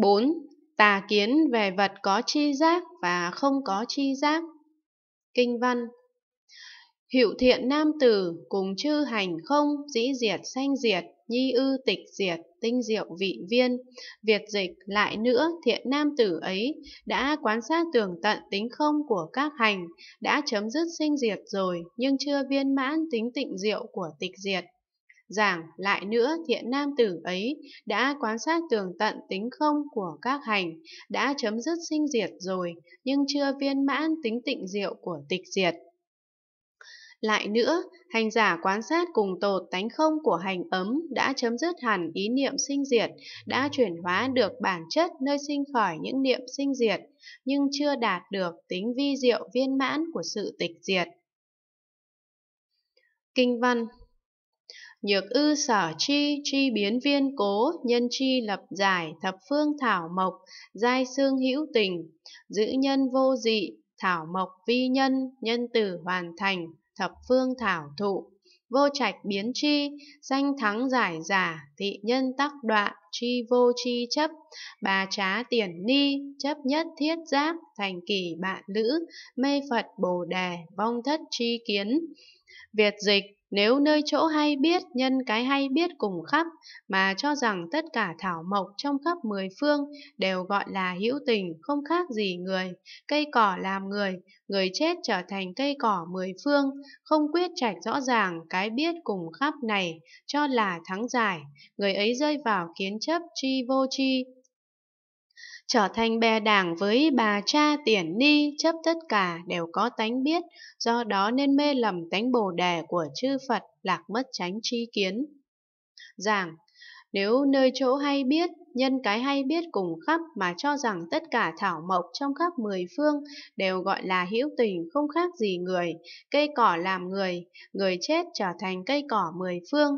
4. Tà kiến về vật có chi giác và không có chi giác. Kinh văn Hiệu thiện nam tử cùng chư hành không dĩ diệt sanh diệt nhi ư tịch diệt tinh diệu vị viên việt dịch lại nữa thiện nam tử ấy đã quan sát tường tận tính không của các hành đã chấm dứt sinh diệt rồi nhưng chưa viên mãn tính tịnh diệu của tịch diệt Giảng lại nữa thiện nam tử ấy đã quan sát tường tận tính không của các hành, đã chấm dứt sinh diệt rồi, nhưng chưa viên mãn tính tịnh diệu của tịch diệt. Lại nữa, hành giả quan sát cùng tột tánh không của hành ấm đã chấm dứt hẳn ý niệm sinh diệt, đã chuyển hóa được bản chất nơi sinh khỏi những niệm sinh diệt, nhưng chưa đạt được tính vi diệu viên mãn của sự tịch diệt. Kinh văn Nhược ư sở chi, chi biến viên cố, nhân chi lập giải, thập phương thảo mộc, giai xương hữu tình, giữ nhân vô dị, thảo mộc vi nhân, nhân tử hoàn thành, thập phương thảo thụ. Vô trạch biến chi, danh thắng giải giả, thị nhân tắc đoạn, chi vô chi chấp, bà trá tiền ni, chấp nhất thiết giáp, thành kỷ bạn lữ, mê Phật bồ đề, vong thất chi kiến. Việt dịch nếu nơi chỗ hay biết nhân cái hay biết cùng khắp mà cho rằng tất cả thảo mộc trong khắp mười phương đều gọi là hữu tình không khác gì người, cây cỏ làm người, người chết trở thành cây cỏ mười phương, không quyết trạch rõ ràng cái biết cùng khắp này cho là thắng giải, người ấy rơi vào kiến chấp chi vô chi, trở thành bè đảng với bà cha tiền ni chấp tất cả đều có tánh biết, do đó nên mê lầm tánh bồ đề của chư Phật lạc mất tránh tri kiến. Giảng nếu nơi chỗ hay biết, nhân cái hay biết cùng khắp mà cho rằng tất cả thảo mộc trong khắp mười phương đều gọi là hữu tình không khác gì người, cây cỏ làm người, người chết trở thành cây cỏ mười phương,